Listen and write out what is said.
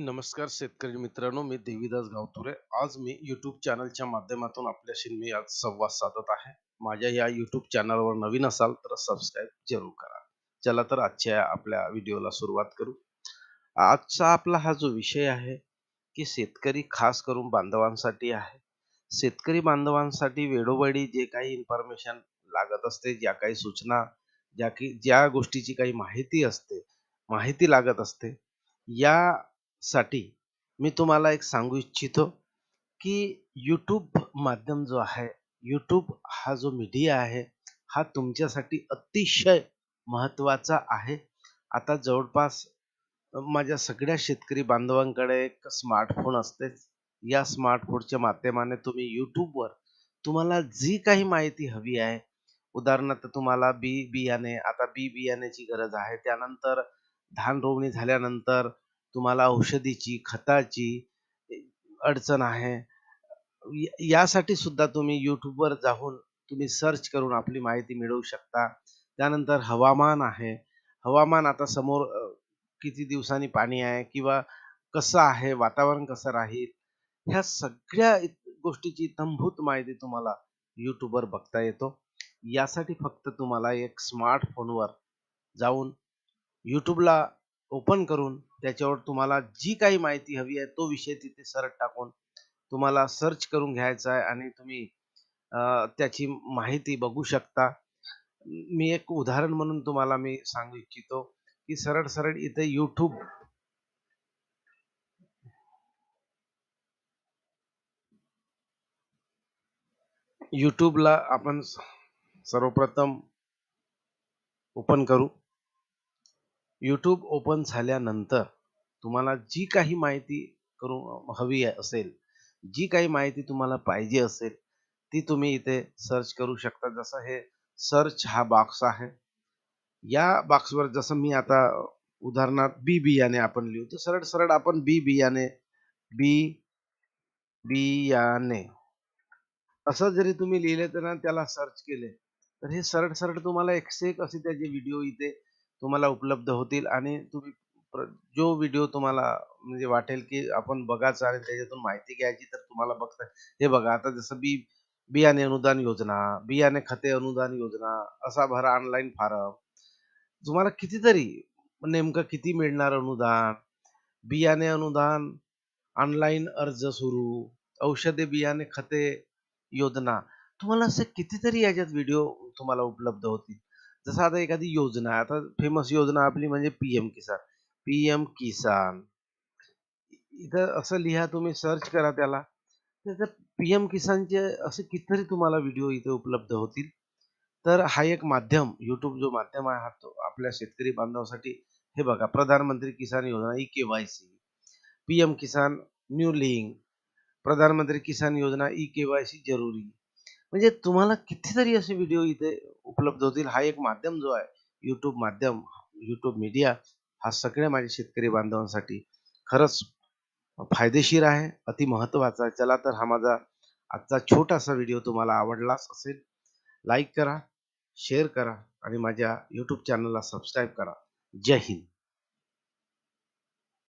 नमस्कार शेतकरी मित्रांनो मी देवीदास गावतुरे आज मी युट्यूब चॅनलच्या माध्यमातून आपल्याशी मी आज संवाद साधत आहे माझ्या या युट्यूब चॅनलवर नवीन असाल तर सबस्क्राईब जरूर करा चला तर आजच्या आपल्या व्हिडिओला सुरुवात करू आजचा आपला हा जो विषय आहे की शेतकरी खास करून बांधवांसाठी आहे शेतकरी बांधवांसाठी वेळोवेळी जे काही इन्फॉर्मेशन लागत असते ज्या काही सूचना ज्या की ज्या गोष्टीची काही माहिती असते माहिती लागत असते या साठी मी तुम्हाला एक सांगू इच्छितो की यूट्यूब माध्यम जो आहे यूट्यूब हा जो मीडिया आहे हा तुमच्यासाठी अतिशय महत्त्वाचा आहे आता जवळपास माझ्या सगळ्या शेतकरी बांधवांकडे एक स्मार्टफोन असते या स्मार्टफोनच्या माध्यमाने तुम्ही यूट्यूबवर तुम्हाला जी काही माहिती हवी आहे उदाहरणार्थ तुम्हाला बी बियाणे आता बी बियाण्याची गरज आहे त्यानंतर धान रोवणी झाल्यानंतर तुम्हाला औषधीची खताची अडचण आहे यासाठी सुद्धा तुम्ही यूट्यूबवर जाऊन तुम्ही सर्च करून आपली माहिती मिळवू शकता त्यानंतर हवामान आहे हवामान आता समोर किती दिवसांनी पाणी आहे किंवा कसं आहे वातावरण कसं राहील ह्या सगळ्या गोष्टीची तंभूत माहिती तुम्हाला यूट्यूबवर बघता येतो यासाठी फक्त तुम्हाला एक स्मार्टफोनवर जाऊन यूट्यूबला ओपन करून त्याच्यावर तुम्हाला जी काही माहिती हवी आहे तो विषय तिथे सरळ टाकून तुम्हाला सर्च करून घ्यायचा आहे आणि तुम्ही त्याची माहिती बघू शकता मी एक उदाहरण म्हणून तुम्हाला मी सांगू इच्छितो की सरळ सरळ इथे युट्यूब युट्यूबला आपण सर्वप्रथम ओपन करू यूट्यूब ओपन झाल्यानंतर तुम्हाला जी काही माहिती करू हवी असेल जी काही माहिती तुम्हाला पाहिजे असेल ती तुम्ही इथे सर्च करू शकता जसं हे सर्च हा बॉक्स आहे या बॉक्सवर जसं मी आता उदाहरणार्थ बी बियाणे आपण लिहू तर सरळ सरळ आपण बी बियाणे बी बियाणे असं जरी तुम्ही लिहिले तर ना त्याला सर्च केले तर हे सरळ सरळ तुम्हाला एकशे एक असे त्याचे व्हिडिओ इथे तुम्हाला उपलब्ध होतील आणि तुम्ही जो व्हिडिओ तुम्हाला म्हणजे वाटेल की आपण बघायचा आणि त्याच्यातून माहिती घ्यायची तर तुम्हाला बघता हे बघा आता जसं बी बियाणे अनुदान योजना बियाणे खते अनुदान योजना असा भरा ऑनलाईन फारम तुम्हाला कितीतरी नेमकं किती मिळणार अनुदान बियाणे अनुदान ऑनलाईन अर्ज सुरू औषधे बियाणे खते योजना तुम्हाला असे कितीतरी याच्यात व्हिडिओ तुम्हाला उपलब्ध होतील जसं आता एखादी योजना आता फेमस योजना आपली म्हणजे P M Kisan P M Kisan इथं असं लिहा तुम्ही सर्च करा त्याला तर पी एम किसानचे असे कितीतरी तुम्हाला व्हिडिओ इथे उपलब्ध होतील तर हा एक माध्यम युट्यूब जो माध्यम आहे हा तो आपल्या शेतकरी बांधवासाठी हे बघा Pradhan Mantri Kisan Yojana e K Y C P M Kisan new link Pradhan Mantri Kisan Yojana e K Y C जरुरी म्हणजे तुम्हाला कितीतरी असे व्हिडिओ इथे उपलब्ध होतील हा एक माध्यम जो आहे यूट्यूब माध्यम यूट्यूब मीडिया हा सगळ्या माझ्या शेतकरी बांधवांसाठी खरंच फायदेशीर आहे अति महत्त्वाचा आहे चला तर हा माझा आजचा छोटासा व्हिडिओ तुम्हाला आवडलाच असेल लाईक करा शेअर करा आणि माझ्या यूट्यूब चॅनलला सबस्क्राईब करा जय हिंद